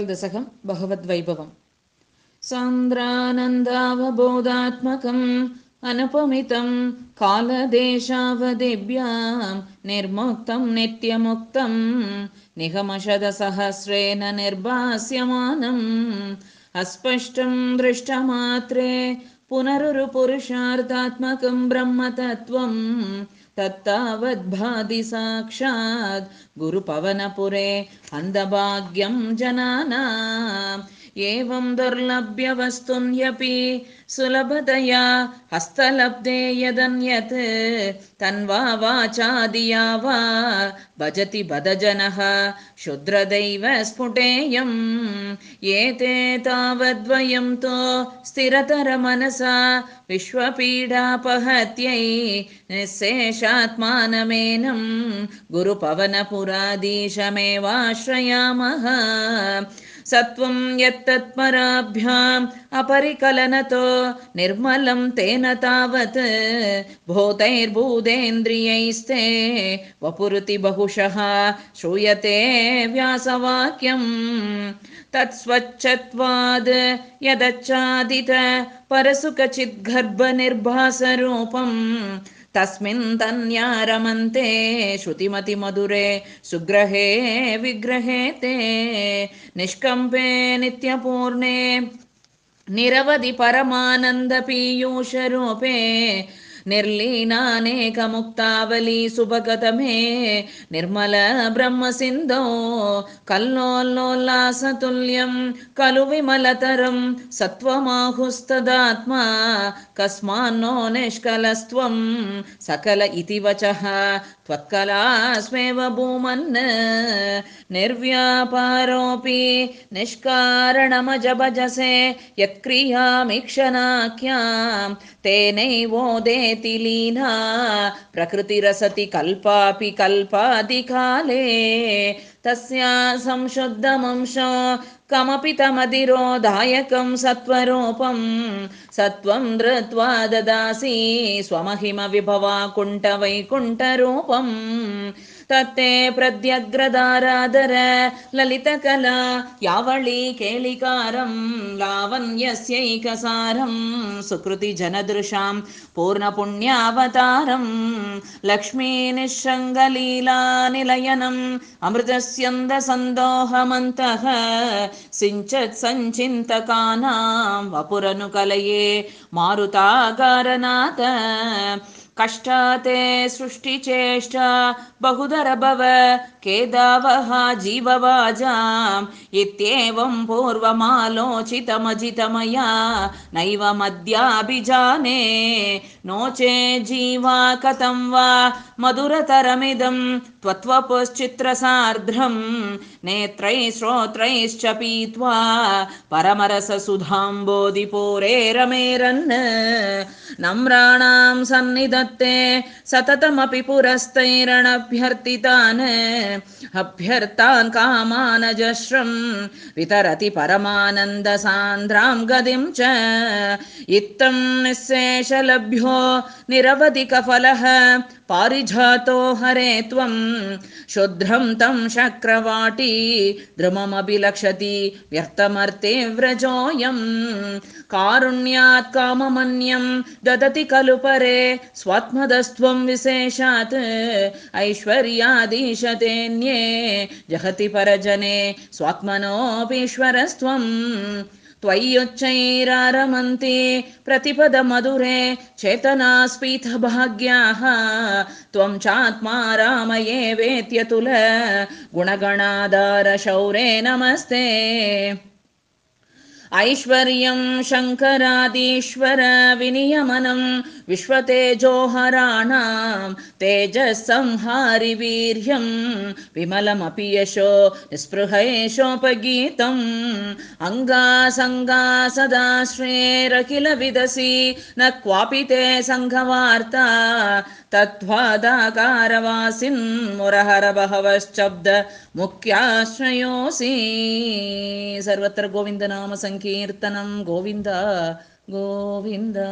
अलदेशकम् भगवत्वैभवम् सान्द्रानन्दावबोधात्मकम अनुपमितं कानदेशावदिव्यं निर्मोक्तं नित्यमुक्तं निगमशदसहस्रेण निर्भास्यमानं अस्पष्टं दृष्टमात्रे पुनरुरुपुरुषार्थात्मकं ब्रह्मतत्त्वम् तत्तावद्भाति साक्षात् गुरुपवनपुरे अन्धभाग्यं जनाना एवं दुर्लभ्यवस्तुन्यपि सुलभतया हस्तलब्धे यदन्यत् तन्वा वाचादिया वा भजति बदजनः शुद्रदैव स्फुटेयम् एते तावद्वयं तु स्थिरतरमनसा विश्वपीडापहत्यै निःशेषात्मानमेनं गुरुपवनपुरादीशमेवाश्रयामः सत्त्वम् यत्तत्पराभ्याम् अपरिकलनतो निर्मलं तेन तावत् भूतैर्भूतेन्द्रियैस्ते वपुरुति बहुशः श्रूयते व्यासवाक्यम् तत्स्वच्छत्वाद् यदच्छादित यदच्चादित तस्मिन् तन्यारमन्ते श्रुतिमतिमधुरे सुग्रहे विग्रहे ते निष्कम्पे नित्यपूर्णे निरवधि परमानन्दपीयूषरूपे निर्लीनानेकमुक्तावली सुभगतमे निर्मल ब्रह्मसिन्धो कल्लोल्लोल्लासतुल्यं खलु विमलतरं सत्त्वमाहुस्तदात्मा कस्मान्नो निष्कलस्त्वं सकल इति वचः त्वत्कलास्मेव भूमन् निर्व्यापारोऽपि निष्कारणमज भजसे यत्क्रियामिक्षणाख्या प्रकृतिरसति कल्पापि कल्पादिकाले तस्या संशुद्धमंश कमपि तमधिरो दायकम् सत्त्वरूपम् धृत्वा ददासि स्वमहिमविभवा कुण्ठ ते प्रत्यग्रदारादर ललितकला यावळी केलिकारं लावण्यस्यैकसारं सुकृति जनदृशां निलयनं लक्ष्मीनिःशृङ्गलीलानिलयनम् अमृतस्यन्दसन्दोहमन्तः सिञ्चत् सञ्चिन्तकानां वपुरनुकलये मारुताकारणात् कष्टा ते सृष्टिचेष्टा बहुधर भव केदावः जीववाजाम् इत्येवं पूर्वमालोचितमजितमया नैव मद्याभिजाने नो जीवा कथं वा मधुरतरमिदं त्वपश्चित्र नेत्रैः श्रोत्रैश्च पीत्वा परमरससुधाम्बोधिपोरेरमेरन् सुधाम्बो दिपोरे नम्राणां सन्निधम् ते सततमपि पुरस्तैरणभ्यर्तितान् अभ्यर्तान् कामानजश्रम् वितरति परमानन्द सान्द्राम् गतिम् च इत्थम् शेषलभ्यो निरवधिकफलः पारिजातो हरे त्वं शुध्रं तं शक्रवाटी द्रुममभिलक्षति व्यर्थमर्ते व्रजोऽयं कारुण्यात् काममन्यं ददति खलु परे स्वात्मदस्त्वं विशेषात् ऐश्वर्यादीशतेऽन्ये जहति परजने स्वात्मनोऽपीश्वरस्त्वम् त्वय्युच्चैरारमन्ति प्रतिपदमधुरे चेतनास्पीथभाग्याः त्वं चात्मा रामये वेत्यतुल गुणगणाधारशौरे नमस्ते ऐश्वर्यं शङ्करादीश्वर विनियमनं विश्वतेजोहराणां तेजस्संहारिवीर्यं वीर्यं विमलमपि यशो निपृह एषोपगीतम् अङ्गा सङ्गा सदा श्रेरकिलविदसि न क्वापि ते सङ्घवार्ता तत्त्वादाकारवासिन् मुरहर मुख्याश्रयोऽसि सर्वत्र गोविन्दनाम சங்கீர்த்தனம் கோவிந்தா கோவிந்தா